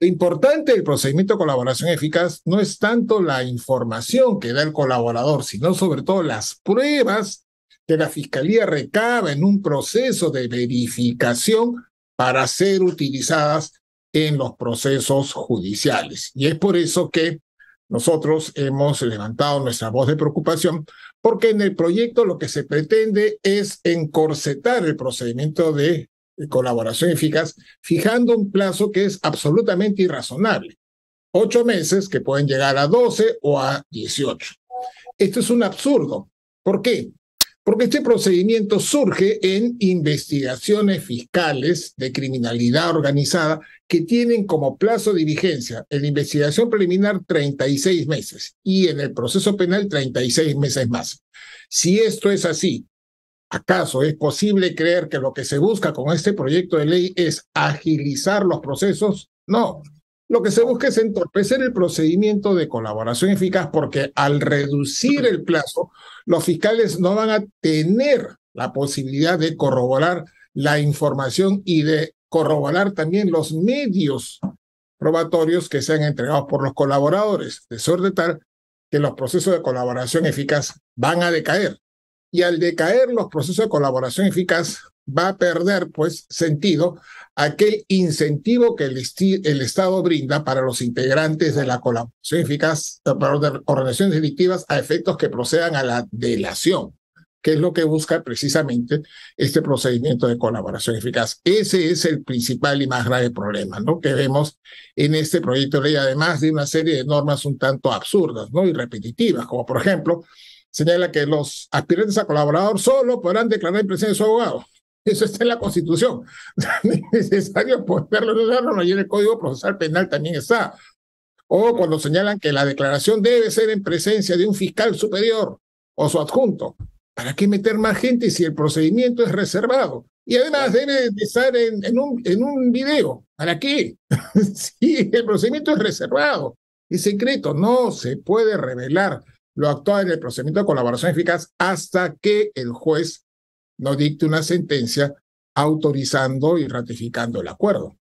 Lo importante del procedimiento de colaboración eficaz no es tanto la información que da el colaborador, sino sobre todo las pruebas que la Fiscalía recaba en un proceso de verificación para ser utilizadas en los procesos judiciales. Y es por eso que nosotros hemos levantado nuestra voz de preocupación porque en el proyecto lo que se pretende es encorsetar el procedimiento de colaboración eficaz, fijando un plazo que es absolutamente irrazonable. Ocho meses que pueden llegar a doce o a dieciocho. Esto es un absurdo. ¿Por qué? Porque este procedimiento surge en investigaciones fiscales de criminalidad organizada que tienen como plazo de vigencia en investigación preliminar 36 meses y en el proceso penal 36 meses más. Si esto es así ¿Acaso es posible creer que lo que se busca con este proyecto de ley es agilizar los procesos? No. Lo que se busca es entorpecer el procedimiento de colaboración eficaz porque al reducir el plazo, los fiscales no van a tener la posibilidad de corroborar la información y de corroborar también los medios probatorios que sean entregados por los colaboradores, de suerte tal que los procesos de colaboración eficaz van a decaer y al decaer los procesos de colaboración eficaz va a perder pues sentido aquel incentivo que el, Estado brinda para los integrantes de la colaboración eficaz, eh, para organizaciones delictivas a efectos que procedan a la delación, que es lo que busca precisamente este procedimiento de colaboración eficaz. Ese es el principal y más grave problema ¿no? que vemos en este proyecto de ley, además de una serie de normas un tanto absurdas ¿no? y repetitivas, como por ejemplo señala que los aspirantes a colaborador solo podrán declarar en presencia de su abogado. Eso está en la Constitución. es necesario poderlo no, en el Código Procesal Penal también está. O cuando señalan que la declaración debe ser en presencia de un fiscal superior o su adjunto. ¿Para qué meter más gente si el procedimiento es reservado? Y además debe estar en, un, en un video. ¿Para qué? si el procedimiento es reservado, y secreto, no se puede revelar lo actúa en el procedimiento de colaboración eficaz hasta que el juez no dicte una sentencia autorizando y ratificando el acuerdo.